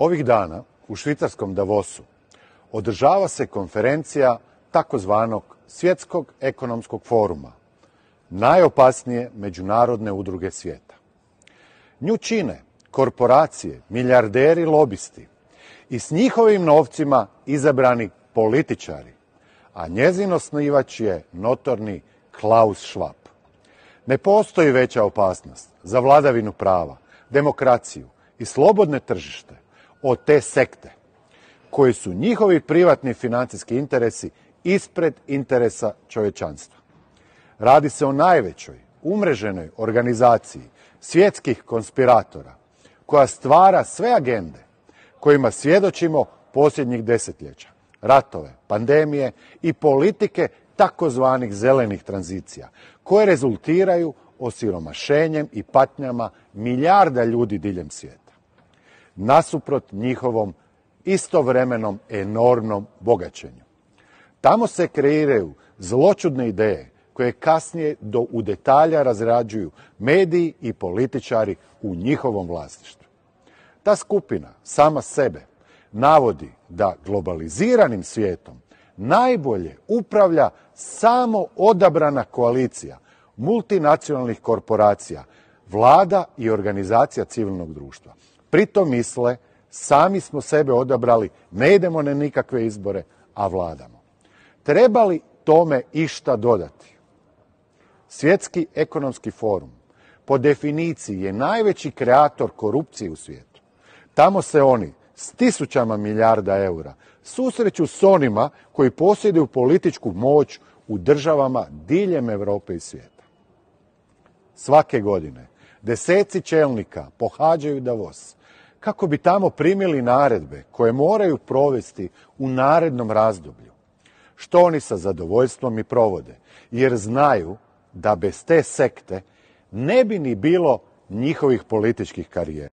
Ovih dana u švicarskom Davosu održava se konferencija takozvanog Svjetskog ekonomskog foruma, najopasnije međunarodne udruge svijeta. Nju čine korporacije, milijarderi, lobisti i s njihovim novcima izabrani političari, a njezin osnivač je notorni Klaus Schwab. Ne postoji veća opasnost za vladavinu prava, demokraciju i slobodne tržište od te sekte koji su njihovi privatni financijski interesi ispred interesa čovječanstva. Radi se o najvećoj, umreženoj organizaciji svjetskih konspiratora koja stvara sve agende kojima svjedočimo posljednjih desetljeća. Ratove, pandemije i politike takozvanih zelenih tranzicija koje rezultiraju osiromašenjem i patnjama milijarda ljudi diljem svijeta nasuprot njihovom istovremenom enormnom bogaćenju. Tamo se kreiraju zločudne ideje koje kasnije do u detalja razrađuju mediji i političari u njihovom vlasništvu. Ta skupina sama sebe navodi da globaliziranim svijetom najbolje upravlja samo odabrana koalicija multinacionalnih korporacija, vlada i organizacija civilnog društva. Pritom misle, sami smo sebe odabrali, ne idemo na nikakve izbore, a vladamo. Treba li tome išta dodati? Svjetski ekonomski forum po definiciji je najveći kreator korupcije u svijetu. Tamo se oni s tisućama milijarda eura susreću s onima koji posjeduju političku moć u državama diljem Europe i svijeta. Svake godine deseci čelnika pohađaju Davos kako bi tamo primili naredbe koje moraju provesti u narednom razdoblju, što oni sa zadovoljstvom i provode, jer znaju da bez te sekte ne bi ni bilo njihovih političkih karijera.